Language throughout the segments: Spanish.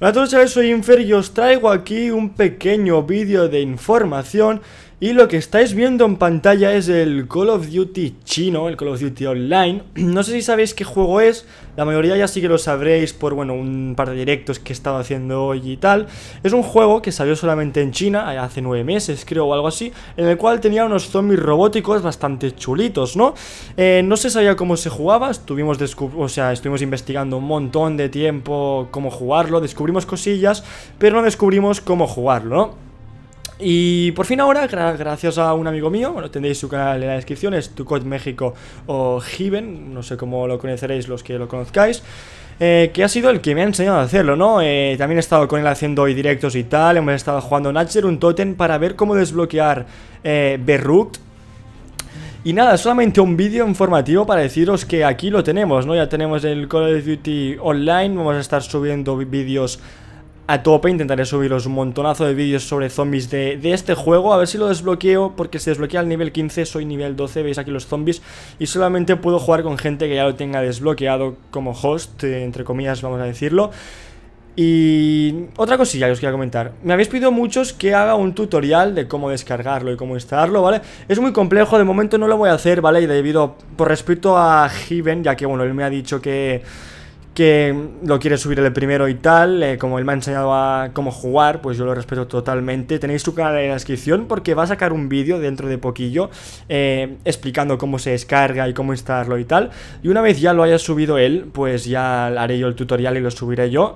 Hola a todos, soy Infer y os traigo aquí un pequeño vídeo de información y lo que estáis viendo en pantalla es el Call of Duty chino, el Call of Duty Online. No sé si sabéis qué juego es, la mayoría ya sí que lo sabréis por, bueno, un par de directos que he estado haciendo hoy y tal. Es un juego que salió solamente en China, eh, hace nueve meses creo o algo así, en el cual tenía unos zombies robóticos bastante chulitos, ¿no? Eh, no se sabía cómo se jugaba, estuvimos, o sea, estuvimos investigando un montón de tiempo cómo jugarlo, descubrimos cosillas, pero no descubrimos cómo jugarlo, ¿no? Y por fin ahora, gracias a un amigo mío, bueno, tendréis su canal en la descripción, es Tucot México o Given, no sé cómo lo conoceréis los que lo conozcáis. Eh, que ha sido el que me ha enseñado a hacerlo, ¿no? Eh, también he estado con él haciendo hoy directos y tal, hemos estado jugando Natcher, un Totem, para ver cómo desbloquear eh, Y nada, solamente un vídeo informativo para deciros que aquí lo tenemos, ¿no? Ya tenemos el Call of Duty Online, vamos a estar subiendo vídeos a tope, intentaré subiros un montonazo de vídeos sobre zombies de, este juego, a ver si lo desbloqueo, porque se desbloquea al nivel 15, soy nivel 12, veis aquí los zombies, y solamente puedo jugar con gente que ya lo tenga desbloqueado como host, eh, entre comillas vamos a decirlo. Y otra cosilla que os quería comentar. Me habéis pedido muchos que haga un tutorial de cómo descargarlo y cómo instalarlo, ¿vale? Es muy complejo, de momento no lo voy a hacer, ¿vale? Y debido, por respeto a Heaven, ya que, bueno, él me ha dicho que que lo quiere subir el primero y tal, eh, como él me ha enseñado a cómo jugar, pues yo lo respeto totalmente. Tenéis su canal en la descripción porque va a sacar un vídeo dentro de poquillo eh, explicando cómo se descarga y cómo instalarlo y tal. Y una vez ya lo haya subido él, pues ya haré yo el tutorial y lo subiré yo.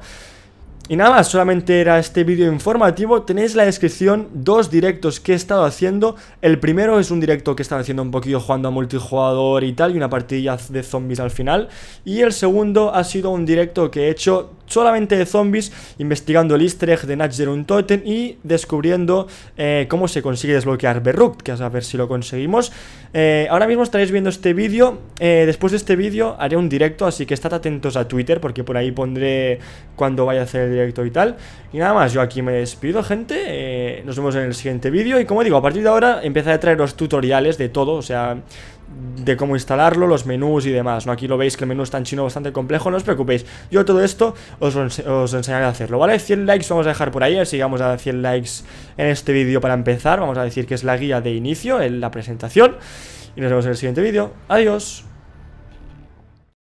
Y nada solamente era este vídeo informativo. Tenéis en la descripción dos directos que he estado haciendo. El primero es un directo que he estado haciendo un poquito jugando a multijugador y tal, y una partida de zombies al final. Y el segundo ha sido un directo que he hecho solamente de zombies, investigando el easter egg de Natcher Totem y descubriendo eh, cómo se consigue desbloquear Beruk, que a ver si lo conseguimos. Eh, ahora mismo estaréis viendo este vídeo, eh, después de este vídeo haré un directo, así que estad atentos a Twitter, porque por ahí pondré cuando vaya a hacer el directo y tal. Y nada más, yo aquí me despido, gente, nos vemos en el siguiente vídeo, y como digo, a partir de ahora empezaré a traer los tutoriales de todo, o sea de cómo instalarlo, los menús y demás, ¿no? Aquí lo veis que el menú está en chino bastante complejo, no os preocupéis. Yo todo esto os, enseñaré a hacerlo, ¿vale? 100 likes vamos a dejar por ahí, así vamos a 100 likes en este vídeo para empezar. Vamos a decir que es la guía de inicio, en la presentación. Y nos vemos en el siguiente vídeo. Adiós.